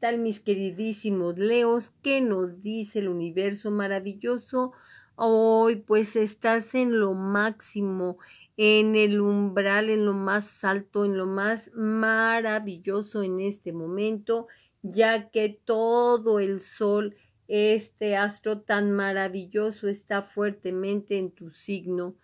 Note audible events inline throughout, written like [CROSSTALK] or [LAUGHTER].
tal mis queridísimos Leos? ¿Qué nos dice el universo maravilloso? Hoy pues estás en lo máximo, en el umbral, en lo más alto, en lo más maravilloso en este momento, ya que todo el sol, este astro tan maravilloso, está fuertemente en tu signo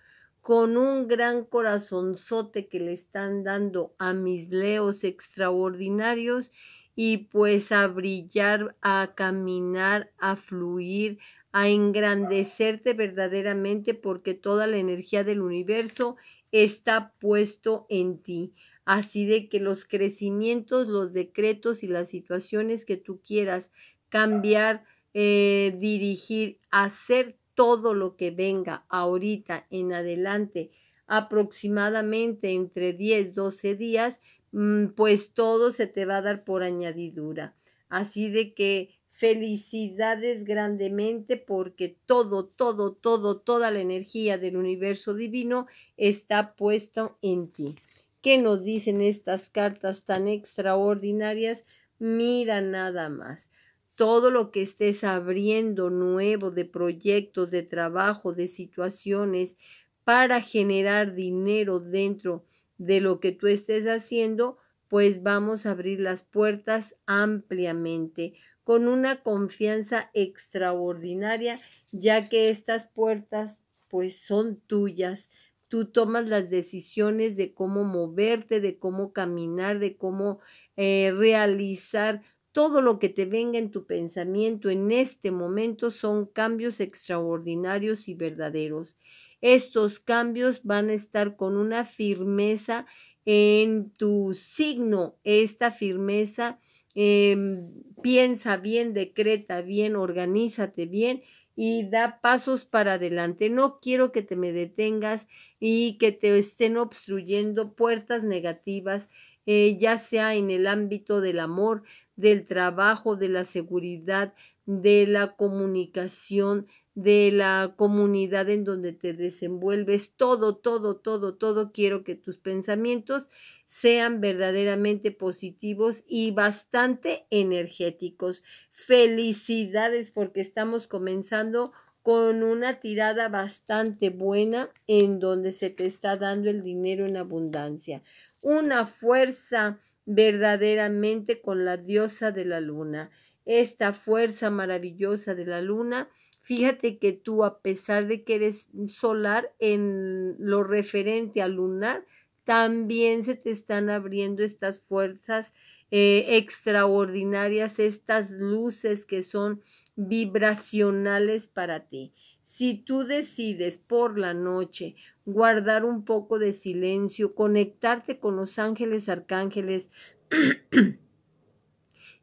con un gran corazonzote que le están dando a mis leos extraordinarios y pues a brillar, a caminar, a fluir, a engrandecerte verdaderamente porque toda la energía del universo está puesto en ti. Así de que los crecimientos, los decretos y las situaciones que tú quieras cambiar, eh, dirigir, hacer todo lo que venga ahorita en adelante, aproximadamente entre 10, 12 días, Mm, pues todo se te va a dar por añadidura. Así de que felicidades grandemente porque todo, todo, todo, toda la energía del universo divino está puesto en ti. ¿Qué nos dicen estas cartas tan extraordinarias? Mira nada más. Todo lo que estés abriendo nuevo de proyectos, de trabajo, de situaciones para generar dinero dentro de lo que tú estés haciendo, pues vamos a abrir las puertas ampliamente, con una confianza extraordinaria, ya que estas puertas pues son tuyas. Tú tomas las decisiones de cómo moverte, de cómo caminar, de cómo eh, realizar todo lo que te venga en tu pensamiento en este momento son cambios extraordinarios y verdaderos. Estos cambios van a estar con una firmeza en tu signo, esta firmeza. Em, piensa bien, decreta bien, organízate bien y da pasos para adelante. No quiero que te me detengas y que te estén obstruyendo puertas negativas, eh, ya sea en el ámbito del amor, del trabajo, de la seguridad, de la comunicación, de la comunidad en donde te desenvuelves, todo, todo, todo, todo, quiero que tus pensamientos sean verdaderamente positivos y bastante energéticos. Felicidades porque estamos comenzando con una tirada bastante buena en donde se te está dando el dinero en abundancia. Una fuerza verdaderamente con la diosa de la luna. Esta fuerza maravillosa de la luna Fíjate que tú, a pesar de que eres solar, en lo referente al lunar, también se te están abriendo estas fuerzas eh, extraordinarias, estas luces que son vibracionales para ti. Si tú decides por la noche guardar un poco de silencio, conectarte con los ángeles, arcángeles, [CLEARS THROAT]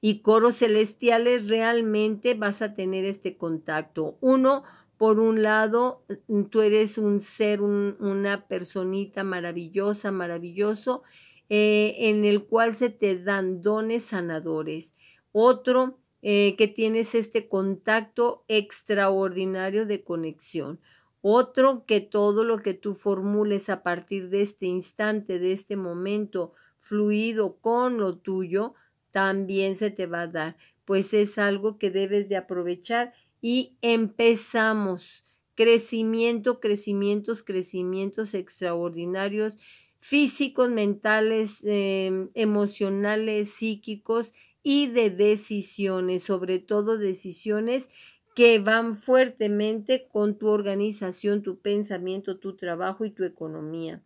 y coros celestiales realmente vas a tener este contacto. Uno, por un lado, mm, tú eres un ser, una personita maravillosa, maravilloso, eh, en el cual se te dan dones sanadores. Otro, eh, que tienes este contacto extraordinario de conexión. Otro, que todo lo que tú formules a partir de este instante, de este momento, fluido con lo tuyo, también se te va a dar, pues es algo que debes de aprovechar y empezamos. Crecimiento, crecimientos, crecimientos extraordinarios, físicos, mentales, em, emocionales, psíquicos y de decisiones, sobre todo decisiones que van fuertemente con tu organización, tu pensamiento, tu trabajo y tu economía.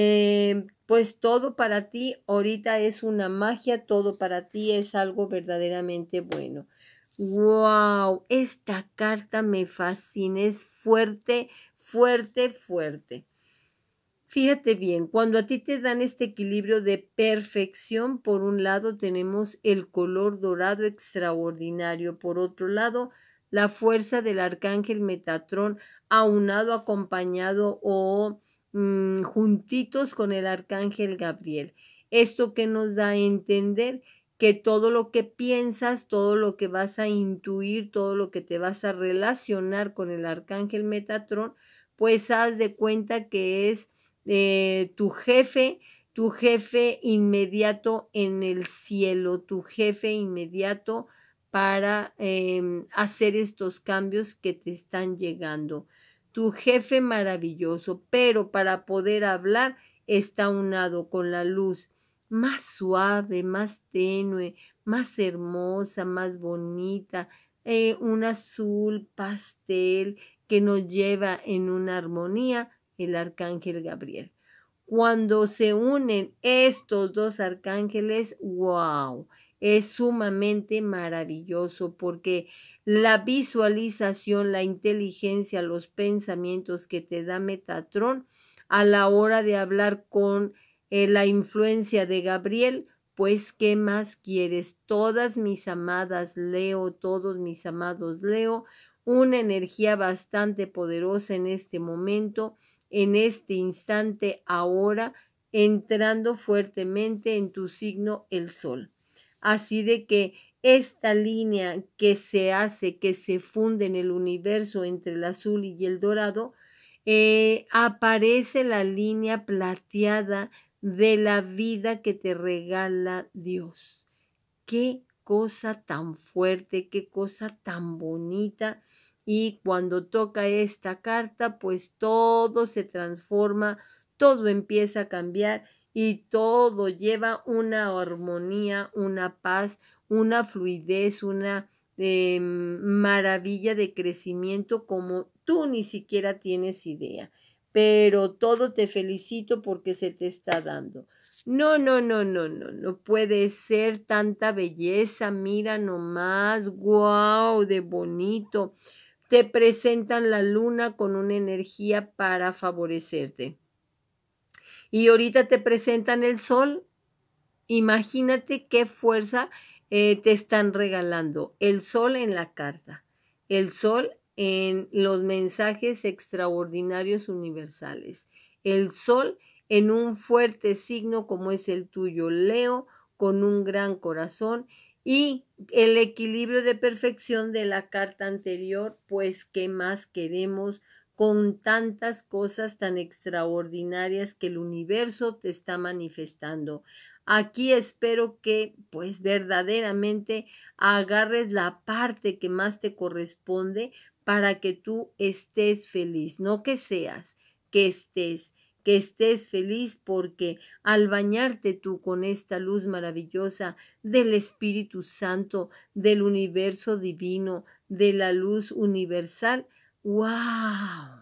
Eh, pues todo para ti ahorita es una magia, todo para ti es algo verdaderamente bueno. ¡Wow! Esta carta me fascina, es fuerte, fuerte, fuerte. Fíjate bien, cuando a ti te dan este equilibrio de perfección, por un lado tenemos el color dorado extraordinario, por otro lado la fuerza del arcángel Metatrón aunado, acompañado o Mm, juntitos con el arcángel Gabriel. Esto que nos da a entender que todo lo que piensas, todo lo que vas a intuir, todo lo que te vas a relacionar con el arcángel Metatrón, pues haz de cuenta que es eh, tu jefe, tu jefe inmediato en el cielo, tu jefe inmediato para em, hacer estos cambios que te están llegando tu jefe maravilloso, pero para poder hablar está unado con la luz más suave, más tenue, más hermosa, más bonita, eh, un azul pastel que nos lleva en una armonía el arcángel Gabriel. Cuando se unen estos dos arcángeles, wow, es sumamente maravilloso porque la visualización, la inteligencia, los pensamientos que te da Metatron a la hora de hablar con eh, la influencia de Gabriel, pues ¿qué más quieres? Todas mis amadas Leo, todos mis amados Leo, una energía bastante poderosa en este momento, en este instante, ahora, entrando fuertemente en tu signo el sol. Así de que esta línea que se hace, que se funde en el universo entre el azul y el dorado, eh, aparece la línea plateada de la vida que te regala Dios. Qué cosa tan fuerte, qué cosa tan bonita. Y cuando toca esta carta, pues todo se transforma, todo empieza a cambiar y todo lleva una armonía, una paz, una fluidez, una em, maravilla de crecimiento como tú ni siquiera tienes idea. Pero todo te felicito porque se te está dando. No, no, no, no, no, no puede ser tanta belleza. Mira nomás, wow, de bonito. Te presentan la luna con una energía para favorecerte y ahorita te presentan el sol, imagínate qué fuerza eh, te están regalando. El sol en la carta, el sol en los mensajes extraordinarios universales, el sol en un fuerte signo como es el tuyo, Leo, con un gran corazón y el equilibrio de perfección de la carta anterior, pues, ¿qué más queremos? con tantas cosas tan extraordinarias que el universo te está manifestando. Aquí espero que pues verdaderamente agarres la parte que más te corresponde para que tú estés feliz, no que seas, que estés, que estés feliz porque al bañarte tú con esta luz maravillosa del Espíritu Santo, del universo divino, de la luz universal, wow.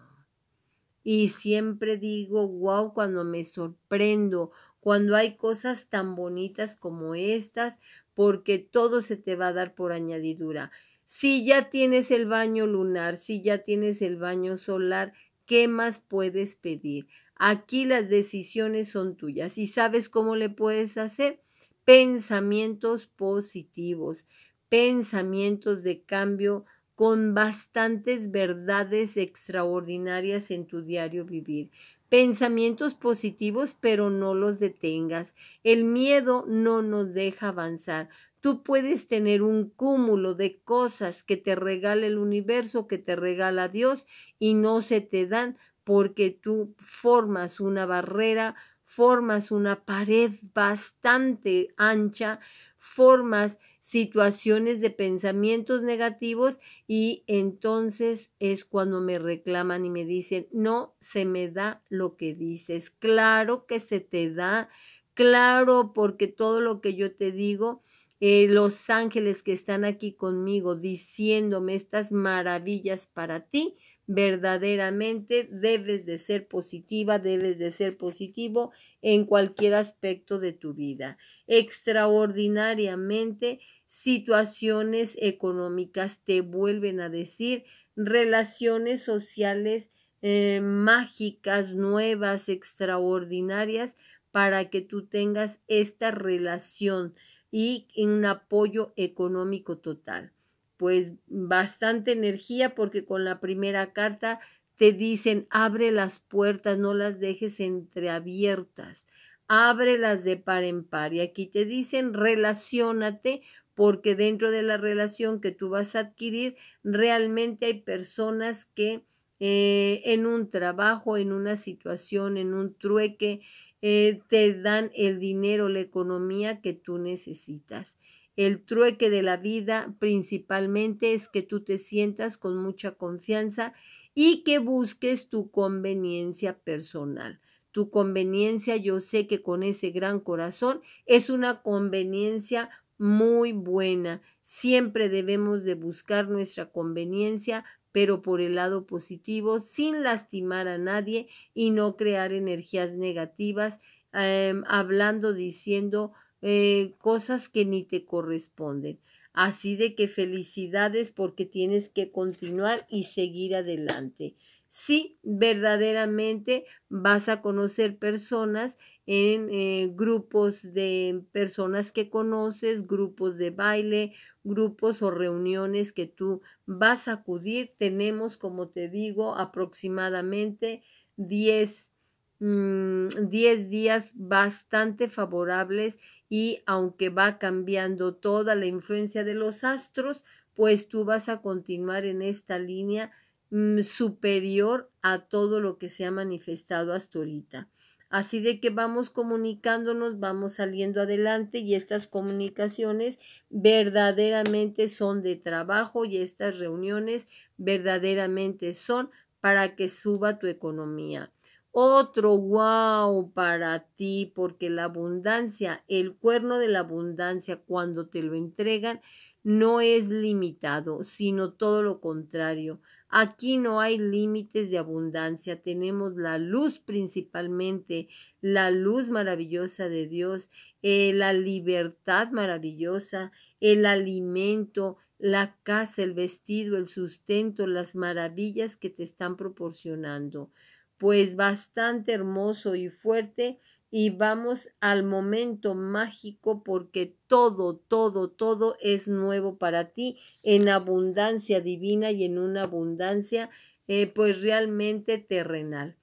Y siempre digo wow cuando me sorprendo, cuando hay cosas tan bonitas como estas, porque todo se te va a dar por añadidura. Si ya tienes el baño lunar, si ya tienes el baño solar, ¿qué más puedes pedir? Aquí las decisiones son tuyas y sabes cómo le puedes hacer pensamientos positivos, pensamientos de cambio con bastantes verdades extraordinarias en tu diario vivir. Pensamientos positivos, pero no los detengas. El miedo no nos deja avanzar. Tú puedes tener un cúmulo de cosas que te regala el universo, que te regala Dios, y no se te dan porque tú formas una barrera, formas una pared bastante ancha, formas situaciones de pensamientos negativos y entonces es cuando me reclaman y me dicen, no se me da lo que dices. Claro que se te da, claro, porque todo lo que yo te digo, eh, los ángeles que están aquí conmigo diciéndome estas maravillas para ti, verdaderamente debes de ser positiva, debes de ser positivo en cualquier aspecto de tu vida. Extraordinariamente situaciones económicas, te vuelven a decir, relaciones sociales eh, mágicas, nuevas, extraordinarias, para que tú tengas esta relación y un apoyo económico total. Pues bastante energía porque con la primera carta te dicen abre las puertas, no las dejes entreabiertas, ábrelas de par en par. Y aquí te dicen relacionate porque dentro de la relación que tú vas a adquirir, realmente hay personas que eh, en un trabajo, en una situación, en un trueque, eh, te dan el dinero, la economía que tú necesitas. El trueque de la vida principalmente es que tú te sientas con mucha confianza y que busques tu conveniencia personal. Tu conveniencia, yo sé que con ese gran corazón es una conveniencia muy buena. Siempre debemos de buscar nuestra conveniencia, pero por el lado positivo, sin lastimar a nadie y no crear energías negativas, em, hablando, diciendo eh, cosas que ni te corresponden. Así de que felicidades porque tienes que continuar y seguir adelante. Sí, verdaderamente vas a conocer personas en eh, grupos de personas que conoces, grupos de baile, grupos o reuniones que tú vas a acudir. Tenemos, como te digo, aproximadamente 10 10 mm, días bastante favorables y aunque va cambiando toda la influencia de los astros, pues tú vas a continuar en esta línea mm, superior a todo lo que se ha manifestado hasta ahorita. Así de que vamos comunicándonos, vamos saliendo adelante y estas comunicaciones verdaderamente son de trabajo y estas reuniones verdaderamente son para que suba tu economía. Otro wow para ti, porque la abundancia, el cuerno de la abundancia, cuando te lo entregan, no es limitado, sino todo lo contrario. Aquí no hay límites de abundancia. Tenemos la luz principalmente, la luz maravillosa de Dios, eh, la libertad maravillosa, el alimento, la casa, el vestido, el sustento, las maravillas que te están proporcionando. Pues bastante hermoso y fuerte y vamos al momento mágico porque todo, todo, todo es nuevo para ti en abundancia divina y en una abundancia eh, pues realmente terrenal.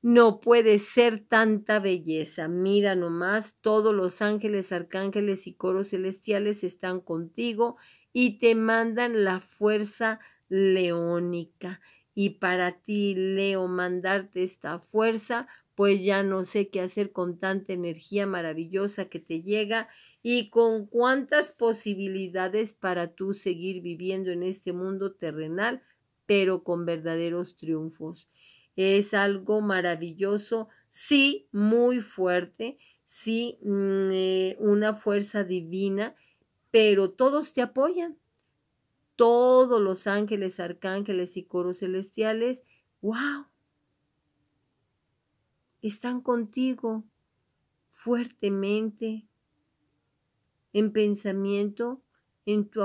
No puede ser tanta belleza. Mira nomás, todos los ángeles, arcángeles y coros celestiales están contigo y te mandan la fuerza leónica. Y para ti, Leo, mandarte esta fuerza pues ya no sé qué hacer con tanta energía maravillosa que te llega y con cuántas posibilidades para tú seguir viviendo en este mundo terrenal, pero con verdaderos triunfos. Es algo maravilloso, sí, muy fuerte, sí, mm, eh, una fuerza divina, pero todos te apoyan. Todos los ángeles, arcángeles y coros celestiales, wow, están contigo fuertemente en pensamiento, en tu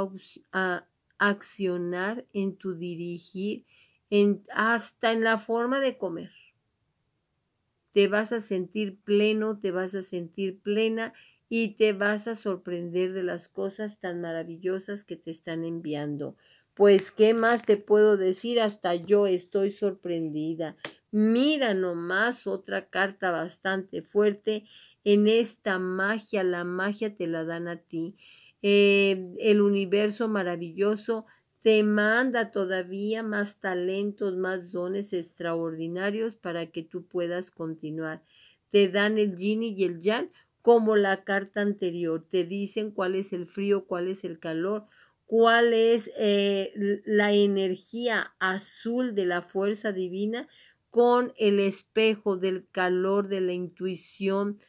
accionar, en tu dirigir, hasta en la forma de comer. Te vas a sentir pleno, te vas a sentir plena y te vas a sorprender de las cosas tan maravillosas que te están enviando. Pues, ¿qué más te puedo decir? Hasta yo estoy sorprendida. Mira nomás otra carta bastante fuerte en esta magia. La magia te la dan a ti. Eh, el universo maravilloso te manda todavía más talentos, más dones extraordinarios para que tú puedas continuar. Te dan el yin y el yang como la carta anterior. Te dicen cuál es el frío, cuál es el calor, cuál es eh, la energía azul de la fuerza divina con el espejo del calor, de la intuición,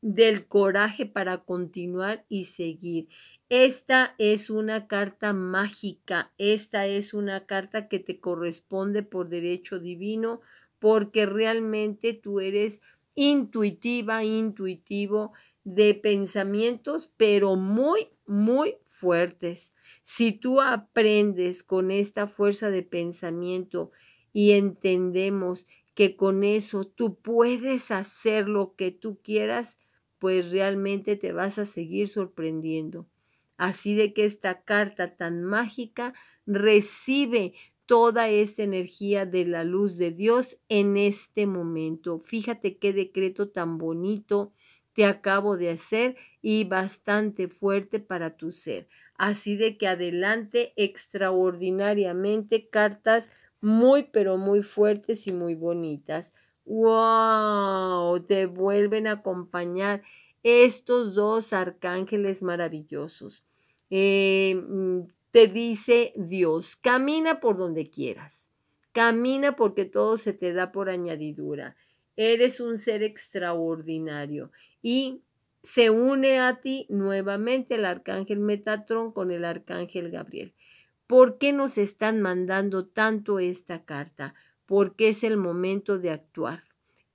del coraje para continuar y seguir. Esta es una carta mágica, esta es una carta que te corresponde por derecho divino porque realmente tú eres intuitiva, intuitivo de pensamientos, pero muy, muy fuertes. Si tú aprendes con esta fuerza de pensamiento, y entendemos que con eso tú puedes hacer lo que tú quieras, pues realmente te vas a seguir sorprendiendo. Así de que esta carta tan mágica recibe toda esta energía de la luz de Dios en este momento. Fíjate qué decreto tan bonito te acabo de hacer y bastante fuerte para tu ser. Así de que adelante extraordinariamente cartas muy, pero muy fuertes y muy bonitas. ¡Wow! Te vuelven a acompañar estos dos arcángeles maravillosos. Eh, mm, te dice Dios, camina por donde quieras, camina porque todo se te da por añadidura. Eres un ser extraordinario y se une a ti nuevamente el arcángel Metatron con el arcángel Gabriel. ¿Por qué nos están mandando tanto esta carta? Porque es el momento de actuar,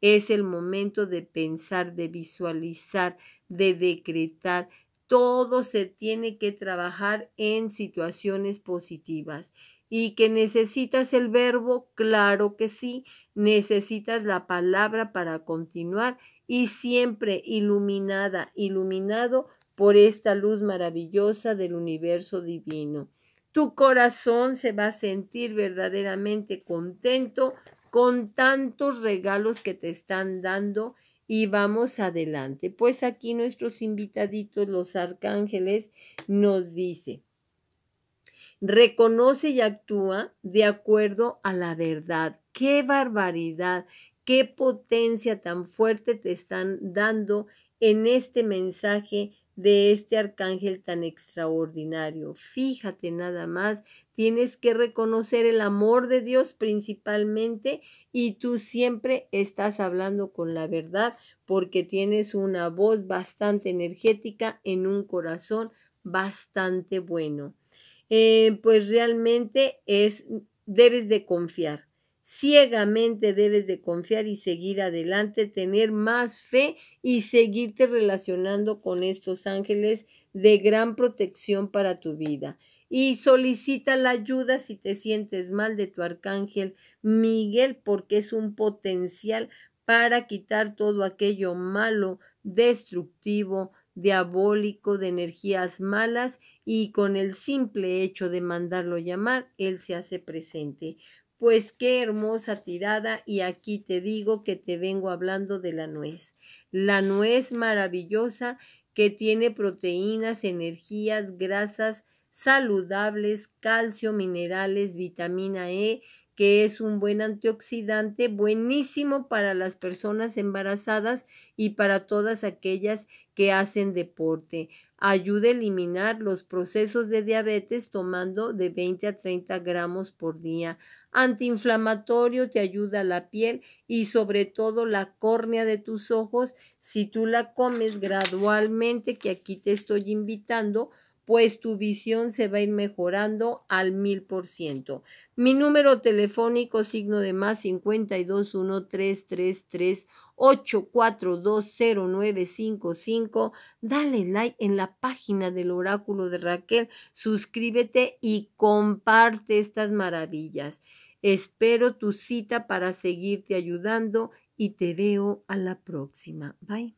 es el momento de pensar, de visualizar, de decretar. Todo se tiene que trabajar en situaciones positivas. ¿Y que necesitas el verbo? Claro que sí. Necesitas la palabra para continuar y siempre iluminada, iluminado por esta luz maravillosa del universo divino. Tu corazón se va a sentir verdaderamente contento con tantos regalos que te están dando y vamos adelante. Pues aquí nuestros invitaditos, los arcángeles, nos dice, reconoce y actúa de acuerdo a la verdad. ¡Qué barbaridad! ¡Qué potencia tan fuerte te están dando en este mensaje de este arcángel tan extraordinario. Fíjate nada más, tienes que reconocer el amor de Dios principalmente y tú siempre estás hablando con la verdad porque tienes una voz bastante energética en un corazón bastante bueno. Eh, pues realmente es, debes de confiar ciegamente debes de confiar y seguir adelante, tener más fe y seguirte relacionando con estos ángeles de gran protección para tu vida. Y solicita la ayuda si te sientes mal de tu arcángel Miguel, porque es un potencial para quitar todo aquello malo, destructivo, diabólico, de energías malas, y con el simple hecho de mandarlo llamar, él se hace presente. Pues qué hermosa tirada y aquí te digo que te vengo hablando de la nuez. La nuez maravillosa que tiene proteínas, energías, grasas saludables, calcio, minerales, vitamina E, que es un buen antioxidante, buenísimo para las personas embarazadas y para todas aquellas que hacen deporte. Ayuda a eliminar los procesos de diabetes tomando de 20 a 30 gramos por día. Antiinflamatorio te ayuda a la piel y sobre todo la córnea de tus ojos si tú la comes gradualmente, que aquí te estoy invitando pues tu visión se va a ir mejorando al mil por ciento. Mi número telefónico, signo de más 521-333-8420955. Dale like en la página del oráculo de Raquel, suscríbete y comparte estas maravillas. Espero tu cita para seguirte ayudando y te veo a la próxima. Bye.